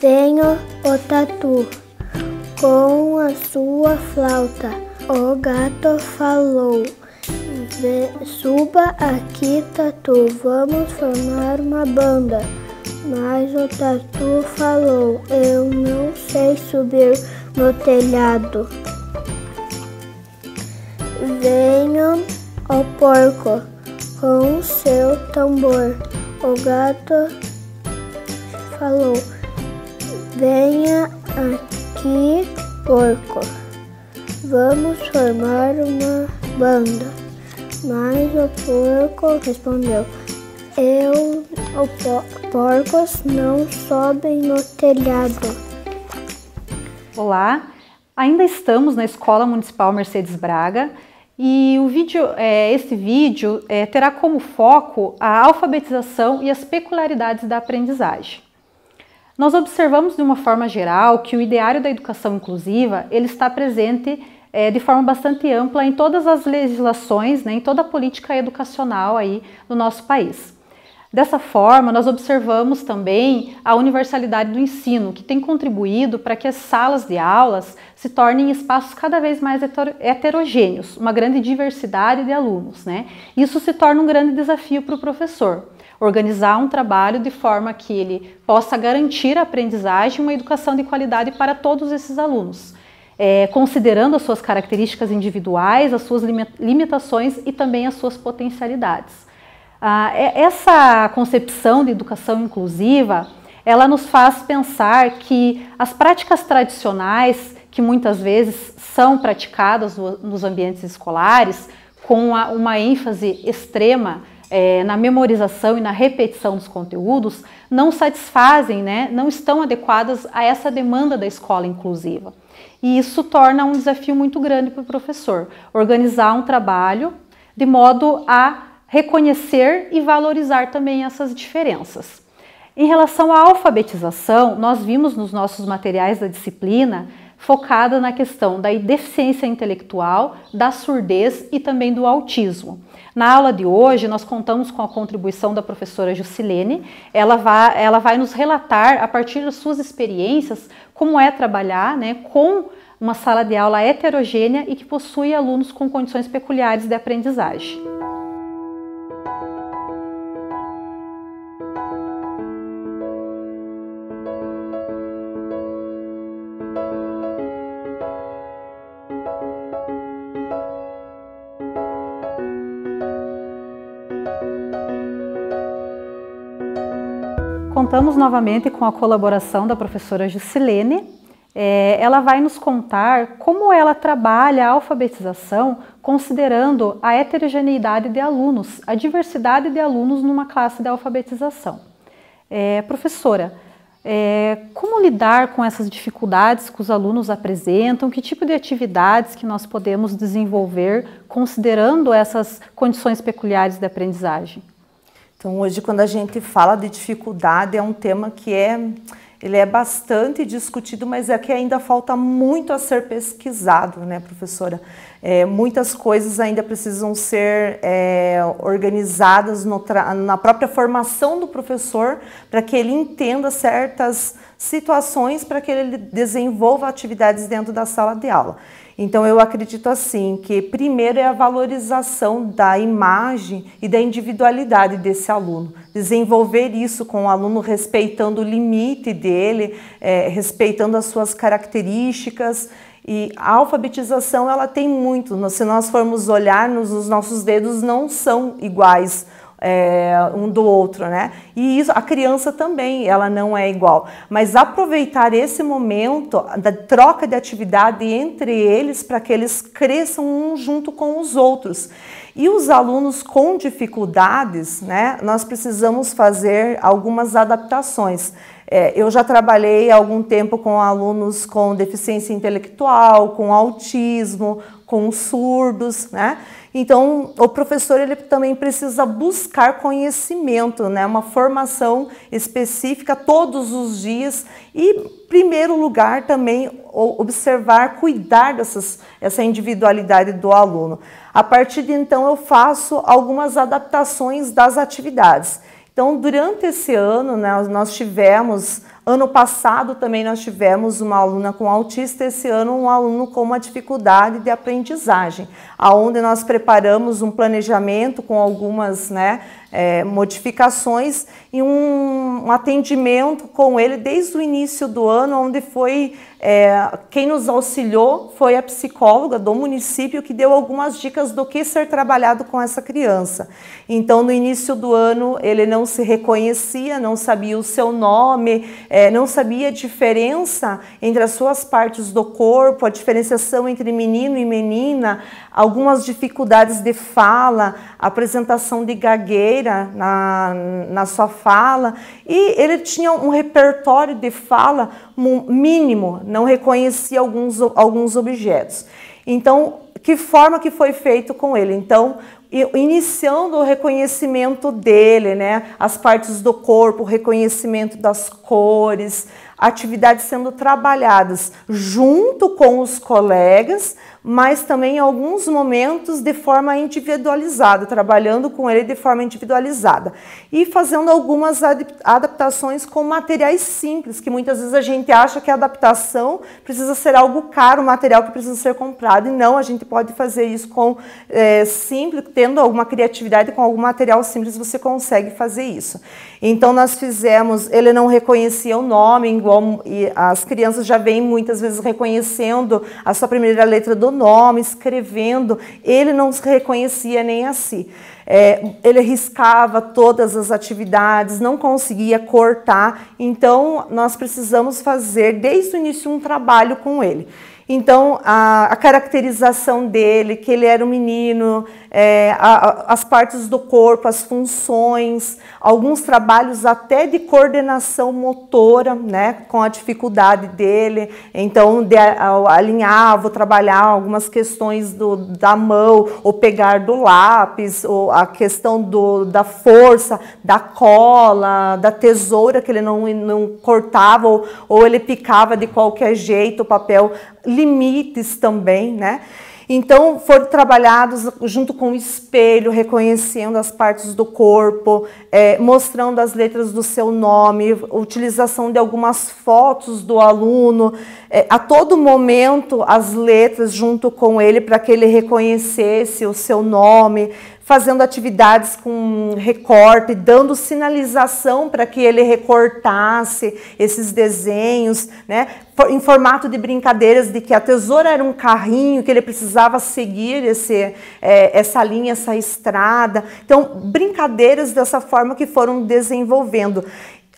venho o tatu com a sua flauta. O gato falou: Suba aqui, tatu, vamos formar uma banda. Mas o tatu falou: Eu não sei subir no telhado. venho o porco com seu tambor. O gato falou. Venha aqui, porco. Vamos formar uma banda. Mas o porco respondeu: Eu, o po porcos não sobem no telhado. Olá, ainda estamos na Escola Municipal Mercedes Braga. E o vídeo, é, esse vídeo é, terá como foco a alfabetização e as peculiaridades da aprendizagem. Nós observamos de uma forma geral que o ideário da educação inclusiva ele está presente é, de forma bastante ampla em todas as legislações, né, em toda a política educacional aí no nosso país. Dessa forma, nós observamos também a universalidade do ensino, que tem contribuído para que as salas de aulas se tornem espaços cada vez mais heterogêneos, uma grande diversidade de alunos. Né? Isso se torna um grande desafio para o professor organizar um trabalho de forma que ele possa garantir a aprendizagem e uma educação de qualidade para todos esses alunos. É, considerando as suas características individuais, as suas limitações e também as suas potencialidades. Ah, é, essa concepção de educação inclusiva, ela nos faz pensar que as práticas tradicionais, que muitas vezes são praticadas nos ambientes escolares, com uma ênfase extrema é, na memorização e na repetição dos conteúdos não satisfazem, né, não estão adequadas a essa demanda da escola inclusiva. E isso torna um desafio muito grande para o professor organizar um trabalho de modo a reconhecer e valorizar também essas diferenças. Em relação à alfabetização, nós vimos nos nossos materiais da disciplina focada na questão da deficiência intelectual, da surdez e também do autismo. Na aula de hoje, nós contamos com a contribuição da professora Jusilene. Ela vai, ela vai nos relatar, a partir das suas experiências, como é trabalhar né, com uma sala de aula heterogênea e que possui alunos com condições peculiares de aprendizagem. contamos novamente com a colaboração da professora Juscelene. É, ela vai nos contar como ela trabalha a alfabetização considerando a heterogeneidade de alunos, a diversidade de alunos numa classe de alfabetização. É, professora, é, como lidar com essas dificuldades que os alunos apresentam? Que tipo de atividades que nós podemos desenvolver considerando essas condições peculiares de aprendizagem? Então, hoje, quando a gente fala de dificuldade, é um tema que é, ele é bastante discutido, mas é que ainda falta muito a ser pesquisado, né, professora? É, muitas coisas ainda precisam ser é, organizadas na própria formação do professor para que ele entenda certas situações, para que ele desenvolva atividades dentro da sala de aula. Então eu acredito assim que primeiro é a valorização da imagem e da individualidade desse aluno, desenvolver isso com o aluno respeitando o limite dele, é, respeitando as suas características. E a alfabetização ela tem muito. Se nós formos olhar, nos, os nossos dedos não são iguais é, um do outro, né? E isso, a criança também, ela não é igual. Mas aproveitar esse momento da troca de atividade entre eles para que eles cresçam um junto com os outros. E os alunos com dificuldades, né? Nós precisamos fazer algumas adaptações. É, eu já trabalhei há algum tempo com alunos com deficiência intelectual, com autismo, com surdos, né? Então, o professor ele também precisa buscar conhecimento, né? Uma formação específica todos os dias e, em primeiro lugar, também observar, cuidar dessas, essa individualidade do aluno. A partir de então, eu faço algumas adaptações das atividades. Então, durante esse ano, né, nós tivemos Ano passado também nós tivemos uma aluna com autista, esse ano um aluno com uma dificuldade de aprendizagem, aonde nós preparamos um planejamento com algumas né, é, modificações e um, um, atendimento com ele desde o início do ano, onde foi é, quem nos auxiliou foi a psicóloga do município que deu algumas dicas do que ser trabalhado com essa criança. Então no início do ano ele não se reconhecia, não sabia o seu nome. É, é, não sabia a diferença entre as suas partes do corpo, a diferenciação entre menino e menina, algumas dificuldades de fala, apresentação de gagueira na, na sua fala, e ele tinha um repertório de fala mínimo, não reconhecia alguns, alguns objetos. Então, que forma que foi feito com ele. Então, iniciando o reconhecimento dele, né? As partes do corpo, o reconhecimento das cores, atividades sendo trabalhadas junto com os colegas, mas também em alguns momentos de forma individualizada, trabalhando com ele de forma individualizada e fazendo algumas adaptações com materiais simples, que muitas vezes a gente acha que a adaptação precisa ser algo caro, material que precisa ser comprado, e não, a gente pode fazer isso com é, simples, tendo alguma criatividade com algum material simples, você consegue fazer isso. Então nós fizemos, ele não reconhecia o nome, as crianças já vêm muitas vezes reconhecendo a sua primeira letra do nome, escrevendo. Ele não se reconhecia nem assim. É, ele riscava todas as atividades, não conseguia cortar. Então, nós precisamos fazer desde o início um trabalho com ele. Então, a, a, caracterização dele, que ele era um menino, é, a, a, as partes do corpo, as funções, alguns trabalhos até de coordenação motora, né, com a dificuldade dele. Então, de, alinhar, vou trabalhar algumas questões do, da mão, ou pegar do lápis, ou a questão do, da força, da cola, da tesoura que ele não, não cortava, ou, ou ele picava de qualquer jeito o papel limites também, né? Então, foram trabalhados junto com o espelho, reconhecendo as partes do corpo, é, mostrando as letras do seu nome, utilização de algumas fotos do aluno, é, a todo momento as letras junto com ele para que ele reconhecesse o seu nome, fazendo atividades com recorte, dando sinalização para que ele recortasse esses desenhos, né? Em formato de brincadeiras de que a tesoura era um carrinho, que ele precisava seguir esse, é, essa linha, essa estrada. Então, brincadeiras dessa forma que foram desenvolvendo.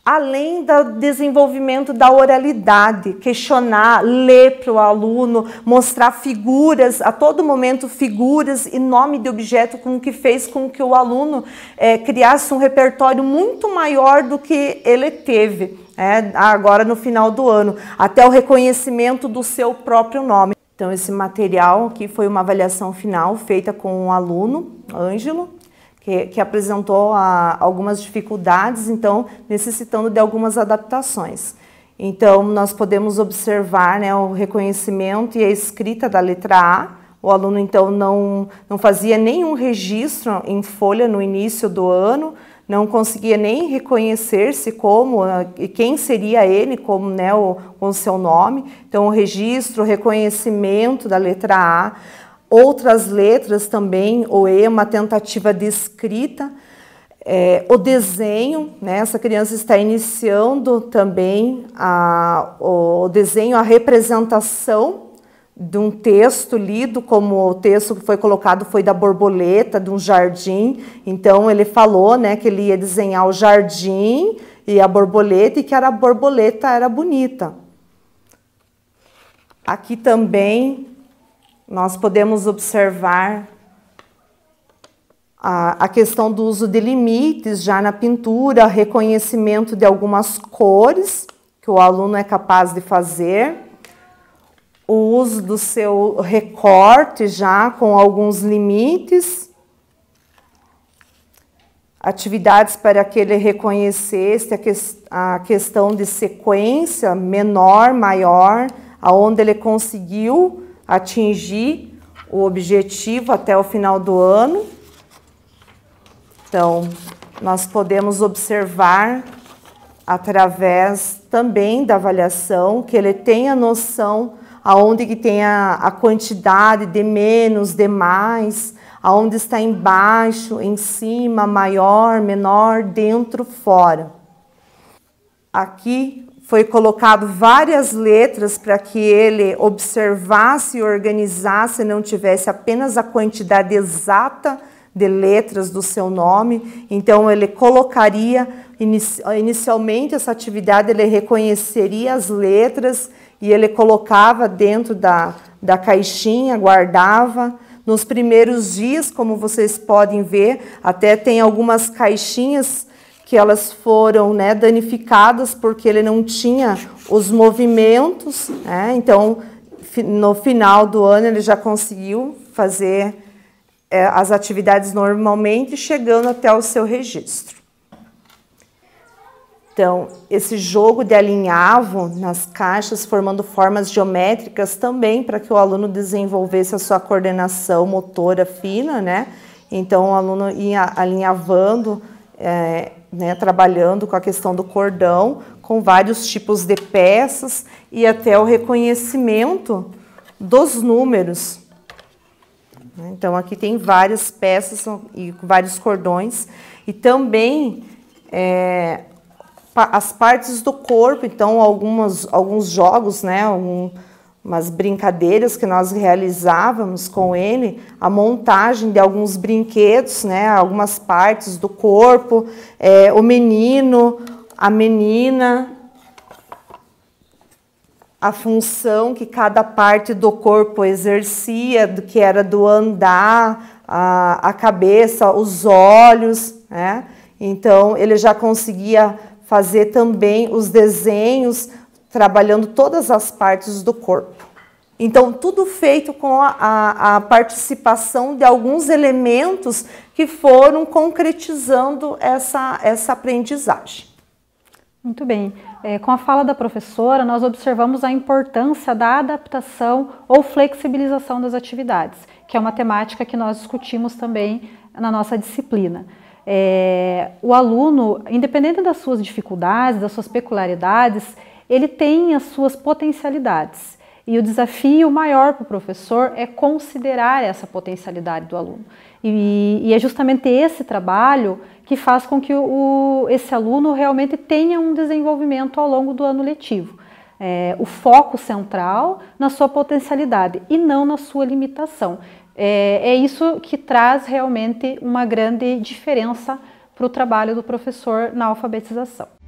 Além do desenvolvimento da oralidade, questionar, ler para o aluno, mostrar figuras, a todo momento figuras e nome de objeto, o que fez com que o aluno é, criasse um repertório muito maior do que ele teve é, agora no final do ano, até o reconhecimento do seu próprio nome. Então, esse material aqui foi uma avaliação final feita com o um aluno, Ângelo, que, que apresentou a, algumas dificuldades, então necessitando de algumas adaptações. Então, nós podemos observar né, o reconhecimento e a escrita da letra A. O aluno, então, não, não fazia nenhum registro em folha no início do ano, não conseguia nem reconhecer-se como ah, e quem seria ele como né, o, com o seu nome. Então, o registro, o reconhecimento da letra A outras letras também, o E, uma tentativa de escrita, é, o desenho, né? essa criança está iniciando também a, o desenho, a representação de um texto lido, como o texto que foi colocado foi da borboleta, de um jardim. Então ele falou né, que ele ia desenhar o jardim e a borboleta e que era a borboleta era bonita. Aqui também nós podemos observar a, a questão do uso de limites já na pintura, reconhecimento de algumas cores que o aluno é capaz de fazer, o uso do seu recorte já com alguns limites atividades para que ele reconhecesse a, que, a, questão de sequência menor, maior, aonde ele conseguiu atingir o objetivo até o final do ano. Então, nós podemos observar através também da avaliação que ele tenha noção aonde que tem a, a quantidade de menos, de mais, aonde está embaixo, em cima, maior, menor, dentro, fora. Aqui foi colocado várias letras para que ele observasse e organizasse, não tivesse apenas a quantidade exata de letras do seu nome. Então ele colocaria inicialmente essa atividade, ele reconheceria as letras e ele colocava dentro da, da caixinha, guardava. Nos primeiros dias, como vocês podem ver, até tem algumas caixinhas que elas foram né, danificadas porque ele não tinha os movimentos. Né? Então, no final do ano, ele já conseguiu fazer é, as atividades normalmente, chegando até o seu registro. Então, esse jogo de alinhavo nas caixas, formando formas geométricas também para que o aluno desenvolvesse a sua coordenação motora fina, né? Então, o aluno ia alinhavando é, né, trabalhando com a questão do cordão, com vários tipos de peças e até o reconhecimento dos números. Né, então aqui tem várias peças e vários cordões e também é, as partes do corpo, então algumas, alguns jogos, né, umas brincadeiras que nós realizávamos com ele, a montagem de alguns brinquedos, né, algumas partes do corpo, é, o menino, a menina, a função que cada parte do corpo exercia, do que era do andar, a, a cabeça, os olhos, né? Então ele já conseguia fazer também os desenhos trabalhando todas as partes do corpo. Então, tudo feito com a, a, a, participação de alguns elementos que foram concretizando essa, essa aprendizagem. Muito bem. É, com a fala da professora, nós observamos a importância da adaptação ou flexibilização das atividades, que é uma temática que nós discutimos também na nossa disciplina. É, o aluno, independente das suas dificuldades, das suas peculiaridades, ele tem as suas potencialidades. E o desafio maior para o professor é considerar essa potencialidade do aluno. E, e é justamente esse trabalho que faz com que o, esse aluno realmente tenha um desenvolvimento ao longo do ano letivo. É, o foco central na sua potencialidade e não na sua limitação. É, é isso que traz realmente uma grande diferença para o trabalho do professor na alfabetização.